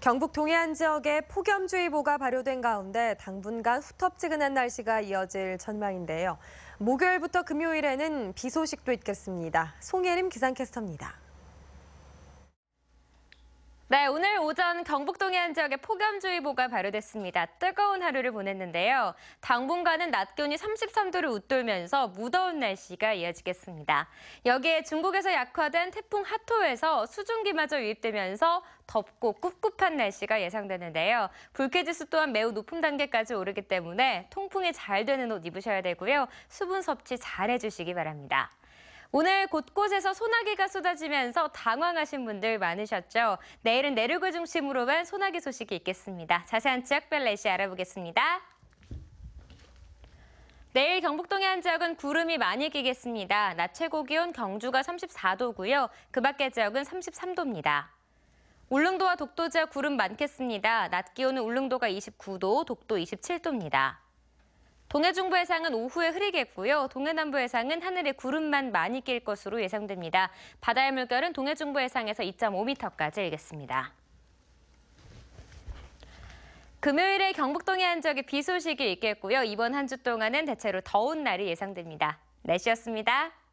경북 동해안 지역에 폭염주의보가 발효된 가운데 당분간 후텁지근한 날씨가 이어질 전망인데요. 목요일부터 금요일에는 비 소식도 있겠습니다. 송혜림 기상캐스터입니다. 네, 오늘 오전 경북 동해안 지역에 폭염주의보가 발효됐습니다. 뜨거운 하루를 보냈는데요. 당분간은 낮 기온이 33도를 웃돌면서 무더운 날씨가 이어지겠습니다. 여기에 중국에서 약화된 태풍 하토에서 수증기마저 유입되면서 덥고 꿉꿉한 날씨가 예상되는데요. 불쾌지수 또한 매우 높은 단계까지 오르기 때문에 통풍이 잘 되는 옷 입으셔야 되고요. 수분 섭취 잘 해주시기 바랍니다. 오늘 곳곳에서 소나기가 쏟아지면서 당황하신 분들 많으셨죠? 내일은 내륙을 중심으로만 소나기 소식이 있겠습니다. 자세한 지역별 날씨 알아보겠습니다. 내일 경북동해안 지역은 구름이 많이 끼겠습니다. 낮 최고 기온 경주가 34도고요. 그 밖의 지역은 33도입니다. 울릉도와 독도 지역 구름 많겠습니다. 낮 기온은 울릉도가 29도, 독도 27도입니다. 동해 중부 해상은 오후에 흐리겠고요. 동해 남부 해상은 하늘에 구름만 많이 낄 것으로 예상됩니다. 바다의 물결은 동해 중부 해상에서 2.5m까지 일겠습니다. 금요일에 경북 동해 안쪽에 비 소식이 있겠고요. 이번 한 주 동안은 대체로 더운 날이 예상됩니다. 날씨였습니다.